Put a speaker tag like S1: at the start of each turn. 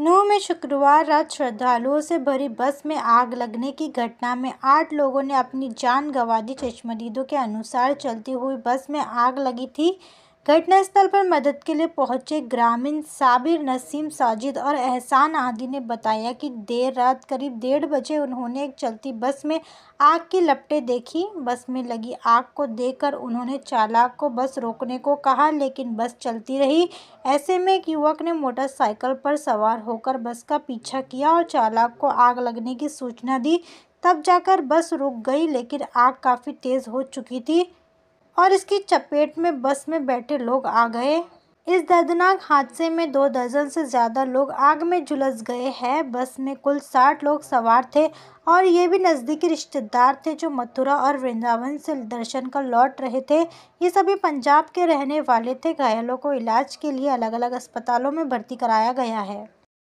S1: नूह में शुक्रवार रात श्रद्धालुओं से भरी बस में आग लगने की घटना में आठ लोगों ने अपनी जान गंवा दी चश्मदीदों के अनुसार चलती हुई बस में आग लगी थी घटनास्थल पर मदद के लिए पहुंचे ग्रामीण साबिर नसीम साजिद और एहसान आदि ने बताया कि देर रात करीब डेढ़ बजे उन्होंने एक चलती बस में आग की लपटें देखी बस में लगी आग को देखकर उन्होंने चालक को बस रोकने को कहा लेकिन बस चलती रही ऐसे में एक युवक ने मोटरसाइकिल पर सवार होकर बस का पीछा किया और चालक को आग लगने की सूचना दी तब जाकर बस रुक गई लेकिन आग काफ़ी तेज़ हो चुकी थी और इसकी चपेट में बस में बैठे लोग आ गए इस दर्दनाक हादसे में दो दर्जन से ज़्यादा लोग आग में झुलस गए हैं बस में कुल साठ लोग सवार थे और ये भी नज़दीकी रिश्तेदार थे जो मथुरा और वृंदावन से दर्शन कर लौट रहे थे ये सभी पंजाब के रहने वाले थे घायलों को इलाज के लिए अलग अलग अस्पतालों में भर्ती कराया गया है